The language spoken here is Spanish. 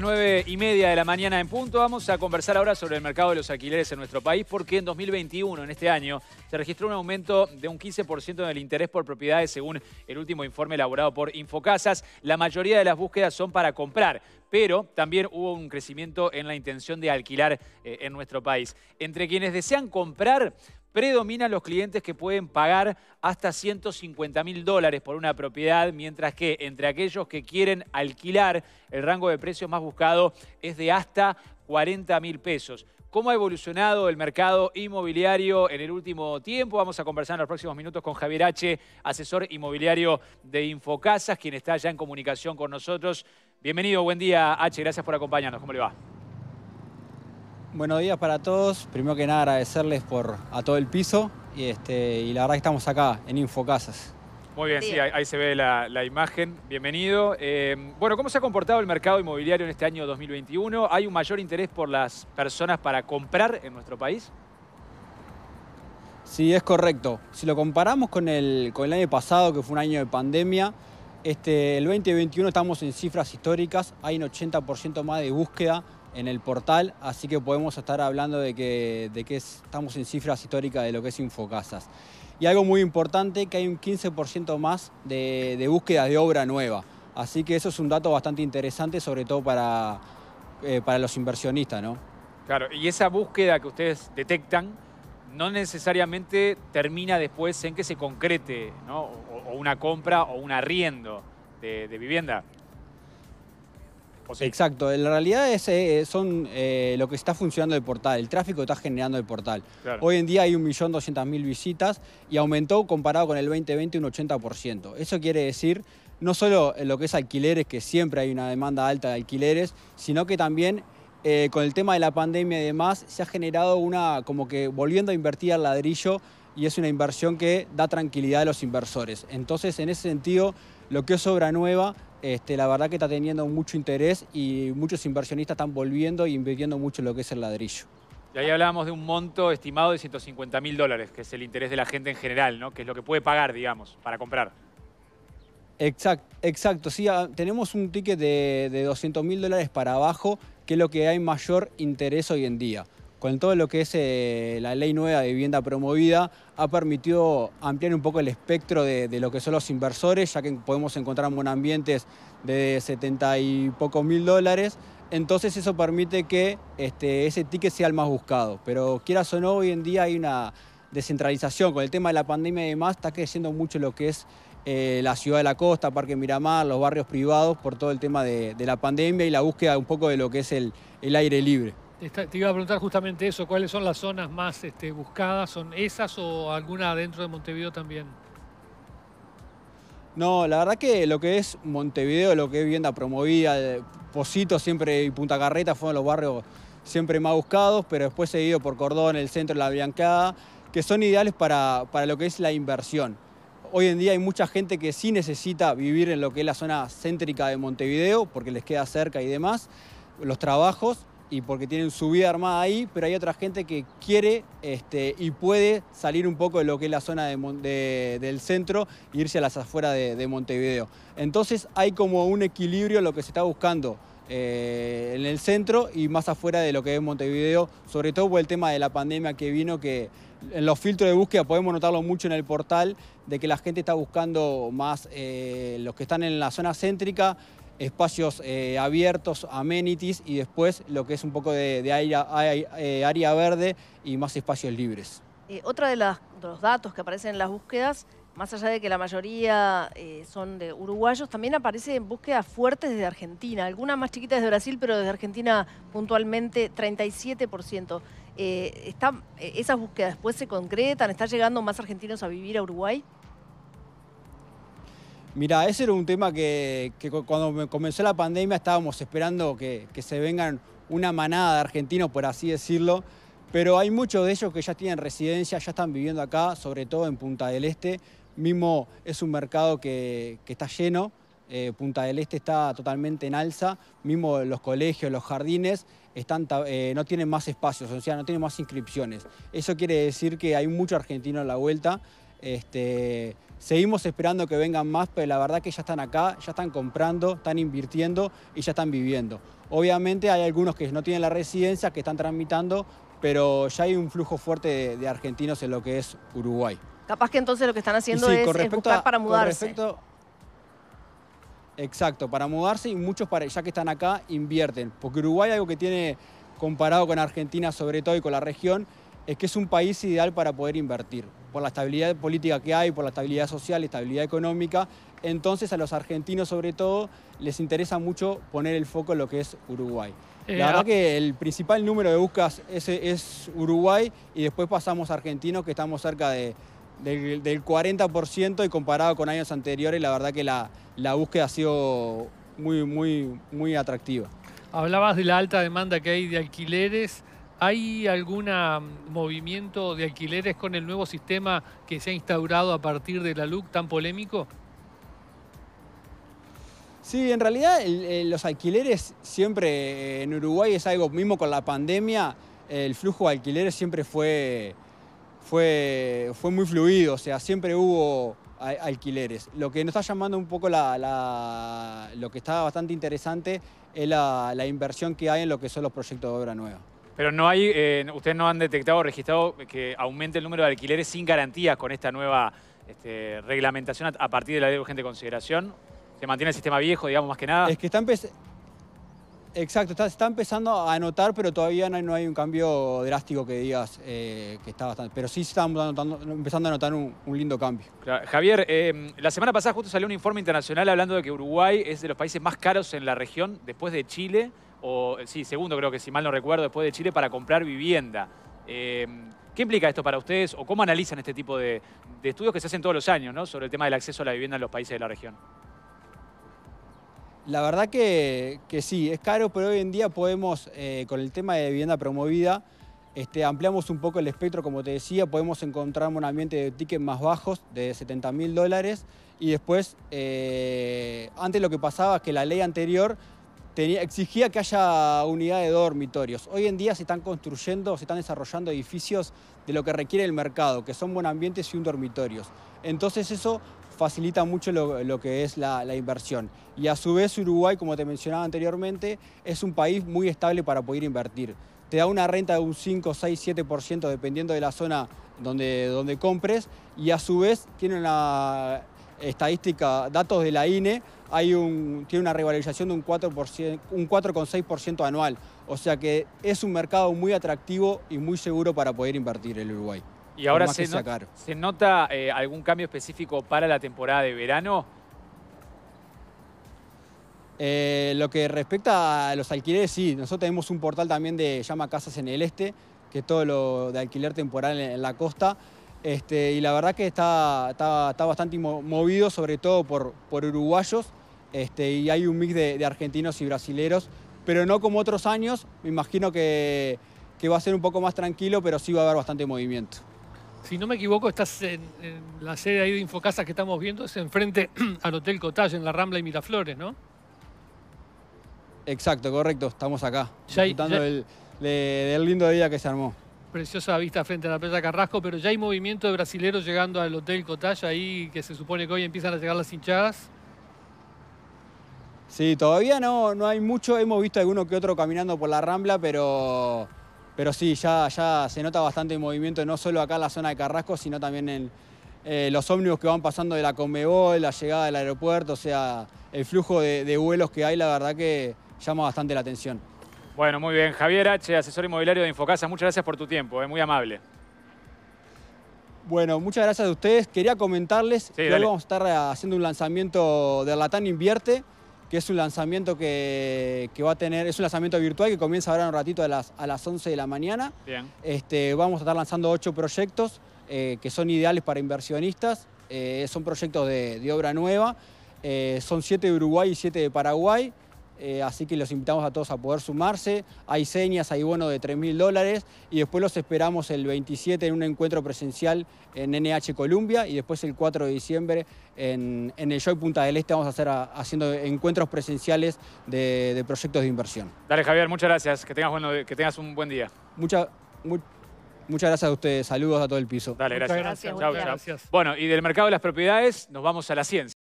9 y media de la mañana en punto. Vamos a conversar ahora sobre el mercado de los alquileres en nuestro país, porque en 2021, en este año, se registró un aumento de un 15% en el interés por propiedades, según el último informe elaborado por Infocasas. La mayoría de las búsquedas son para comprar, pero también hubo un crecimiento en la intención de alquilar eh, en nuestro país. Entre quienes desean comprar, predominan los clientes que pueden pagar hasta 150 mil dólares por una propiedad, mientras que entre aquellos que quieren alquilar, el rango de precios más buscado es de hasta 40 mil pesos. ¿Cómo ha evolucionado el mercado inmobiliario en el último tiempo? Vamos a conversar en los próximos minutos con Javier H., asesor inmobiliario de Infocasas, quien está ya en comunicación con nosotros. Bienvenido, buen día H, gracias por acompañarnos. ¿Cómo le va? Buenos días para todos. Primero que nada agradecerles por a todo el piso y, este, la verdad que estamos acá en Infocasas. Muy bien, sí, ahí, se ve la, imagen. Bienvenido. Eh, bueno, ¿cómo se ha comportado el mercado inmobiliario en este año 2021? ¿Hay un mayor interés por las personas para comprar en nuestro país? Sí, es correcto. Si lo comparamos con el, año pasado, que fue un año de pandemia, este, el 2021 estamos en cifras históricas, hay un 80% más de búsqueda en el portal, así que podemos estar hablando de que, estamos en cifras históricas de lo que es Infocasas. Y algo muy importante, que hay un 15% más de, de búsqueda de obra nueva. Así que eso es un dato bastante interesante, sobre todo eh, para, los inversionistas, ¿no? Claro, y esa búsqueda que ustedes detectan no necesariamente termina después en que se concrete ¿no? o, una compra o un arriendo de vivienda. Pues Exacto, en la realidad es, eh, eh, son eh, lo que está funcionando el portal, el tráfico que está generando el portal. Hoy en día hay 1.200.000 visitas y aumentó comparado con el 2020 un 80%. Eso quiere decir no solo en lo que es alquileres, que siempre hay una demanda alta de alquileres, sino que también con el tema de la pandemia y demás, se ha generado una, como que volviendo a invertir al ladrillo, y es una inversión que da tranquilidad a los inversores. Entonces, en ese sentido, lo que es obra nueva este, la verdad que está teniendo mucho interés y muchos inversionistas están volviendo e invirtiendo mucho en lo que es el ladrillo. Y ahí hablábamos de un monto estimado de 150 mil dólares, que es el interés de la gente en general, Que es lo que puede pagar, digamos, para comprar. Exacto, Sí, ah, tenemos un ticket de, de 200 mil dólares para abajo, que es lo que hay mayor interés hoy en día con todo lo que es eh, la ley nueva de vivienda promovida, ha permitido ampliar un poco el espectro de, lo que son los inversores, ya que podemos encontrar ambientes de 70 y pocos mil dólares. Entonces eso permite que este, ese ticket sea el más buscado. Pero quieras o no, hoy en día hay una descentralización. Con el tema de la pandemia y demás, está creciendo mucho lo que es eh, la ciudad de la costa, Parque Miramar, los barrios privados, por todo el tema de, la pandemia y la búsqueda un poco de lo que es el aire libre te iba a preguntar justamente eso, ¿cuáles son las zonas más este, buscadas? ¿Son esas o alguna dentro de Montevideo también? No, la verdad que lo que es Montevideo, lo que es vivienda promovida, eh, Posito siempre y Punta Carreta fueron los barrios siempre más buscados, pero después seguido por Cordón, el centro, la Biancada, que son ideales para, para lo que es la inversión. Hoy en día hay mucha gente que sí necesita vivir en lo que es la zona céntrica de Montevideo, porque les queda cerca y demás, los trabajos, y porque tienen su vida armada ahí, pero hay otra gente que quiere este, y puede salir un poco de lo que es la zona del centro e irse a las afueras de, Montevideo. Entonces hay como un equilibrio lo que se está buscando eh, en el centro y más afuera de lo que es Montevideo, sobre todo por el tema de la pandemia que vino, que en los filtros de búsqueda podemos notarlo mucho en el portal, de que la gente está buscando más eh, los que están en la zona céntrica, espacios eh, abiertos, amenities y después lo que es un poco de, eh, área, verde y más espacios libres. Eh, otra de, los datos que aparecen en las búsquedas, más allá de que la mayoría son de uruguayos, también aparece en búsquedas fuertes desde Argentina, algunas más chiquitas desde Brasil, pero desde Argentina puntualmente 37%. ¿Esas búsquedas después se concretan? ¿Están llegando más argentinos a vivir a Uruguay? Mira, ese era un tema que, cuando comenzó la pandemia estábamos esperando que, se vengan una manada de argentinos, por así decirlo, pero hay muchos de ellos que ya tienen residencia, ya están viviendo acá, sobre todo en Punta del Este. Mismo es un mercado que, está lleno, eh, Punta del Este está totalmente en alza, mismo los colegios, los jardines eh, no tienen más espacios, o sea, no tienen más inscripciones. Eso quiere decir que hay mucho argentino en la vuelta. Este, Seguimos esperando que vengan más, pero la verdad que ya están acá, ya están comprando, están invirtiendo y ya están viviendo. Obviamente hay algunos que no tienen la residencia, que están tramitando, pero ya hay un flujo fuerte de, argentinos en lo que es Uruguay. Capaz que entonces lo que están haciendo es, buscar para mudarse. exacto, para mudarse y muchos ya que están acá invierten. Porque Uruguay algo que tiene comparado con Argentina sobre todo y con la región es que es un país ideal para poder invertir por la estabilidad política que hay, por la estabilidad social, estabilidad económica, entonces a los argentinos sobre todo les interesa mucho poner el foco en lo que es Uruguay. Eh, la verdad ah. que el principal número de buscas es, Uruguay y después pasamos a argentinos que estamos cerca del, 40% y comparado con años anteriores la verdad que la, búsqueda ha sido muy, muy, muy atractiva. Hablabas de la alta demanda que hay de alquileres. ¿Hay algún movimiento de alquileres con el nuevo sistema que se ha instaurado a partir de la LUC tan polémico? Sí, en realidad los alquileres siempre eh, en Uruguay es algo mismo con la pandemia, el flujo de alquileres siempre fue, fue, muy fluido, o sea, siempre hubo alquileres. Lo que nos está llamando un poco la, lo que está bastante interesante es la inversión que hay en lo que son los proyectos de obra nueva. Pero no hay, eh, ustedes no han detectado o registrado que aumente el número de alquileres sin garantías con esta nueva este, reglamentación a partir de la ley de urgente consideración. Se mantiene el sistema viejo, digamos, más que nada. Es que está empezando... Exacto, está, empezando a anotar, pero todavía no hay, un cambio drástico que digas eh, que está bastante. Pero sí estamos empezando a notar un, lindo cambio. Javier, eh, la semana pasada justo salió un informe internacional hablando de que Uruguay es de los países más caros en la región, después de Chile, o sí, segundo creo que si mal no recuerdo, después de Chile, para comprar vivienda. Eh, ¿Qué implica esto para ustedes o cómo analizan este tipo de, estudios que se hacen todos los años sobre el tema del acceso a la vivienda en los países de la región? La verdad que, sí, es caro, pero hoy en día podemos, eh, con el tema de vivienda promovida, este, ampliamos un poco el espectro, como te decía, podemos encontrar un ambiente de tickets más bajos, de 70 mil dólares, y después, eh, antes lo que pasaba es que la ley anterior exigía que haya unidad de dormitorios. Hoy en día se están construyendo, se están desarrollando edificios de lo que requiere el mercado, que son buen ambiente y un dormitorio... Entonces eso facilita mucho lo, que es la, inversión. Y a su vez Uruguay, como te mencionaba anteriormente, es un país muy estable para poder invertir. Te da una renta de un 5, 6, 7% dependiendo de la zona donde, donde compres y a su vez tiene una estadística, datos de la INE tiene una revalorización de un 4,6% un anual. O sea que es un mercado muy atractivo y muy seguro para poder invertir el Uruguay. ¿Y ahora se, se, nota eh, algún cambio específico para la temporada de verano? Eh, lo que respecta a los alquileres, sí. Nosotros tenemos un portal también de llama Casas en el Este, que es todo lo de alquiler temporal en, la costa. Este, y la verdad que está, está, está bastante movido, sobre todo por, por uruguayos este, y hay un mix de, argentinos y brasileros, pero no como otros años. Me imagino que, va a ser un poco más tranquilo, pero sí va a haber bastante movimiento. Si no me equivoco, estás en, la sede ahí de Infocasas que estamos viendo, es enfrente al Hotel Cottage, en la Rambla y Miraflores, ¿no? Exacto, correcto, estamos acá, disfrutando del, lindo día que se armó preciosa vista frente a la playa Carrasco, pero ya hay movimiento de brasileros llegando al Hotel Cotalla ahí, que se supone que hoy empiezan a llegar las hinchadas. Sí, todavía no, no hay mucho, hemos visto alguno que otro caminando por la Rambla, pero, pero sí, ya, ya se nota bastante el movimiento, no solo acá en la zona de Carrasco, sino también en eh, los ómnibus que van pasando de la Comebol, la llegada del aeropuerto, o sea, el flujo de, vuelos que hay, la verdad que llama bastante la atención. Bueno, muy bien. Javier H., asesor inmobiliario de Infocasa, muchas gracias por tu tiempo, es eh, muy amable. Bueno, muchas gracias a ustedes. Quería comentarles que hoy vamos a estar haciendo un lanzamiento de Latán Invierte, que es un lanzamiento que, va a tener, es un lanzamiento virtual que comienza ahora en un ratito a las, a las 11 de la mañana. Este, vamos a estar lanzando ocho proyectos eh, que son ideales para inversionistas, eh, son proyectos de, obra nueva, eh, son siete de Uruguay y siete de Paraguay. Eh, así que los invitamos a todos a poder sumarse. Hay señas, hay bono de 3.000 mil dólares y después los esperamos el 27 en un encuentro presencial en NH Columbia y después el 4 de diciembre en, el Joy Punta del Este vamos a estar haciendo encuentros presenciales de, proyectos de inversión. Dale Javier, muchas gracias, que tengas, bueno, que tengas un buen día. Muchas gracias a ustedes. Saludos a todo el piso. Dale, gracias. Bueno, y del mercado de las propiedades nos vamos a la ciencia.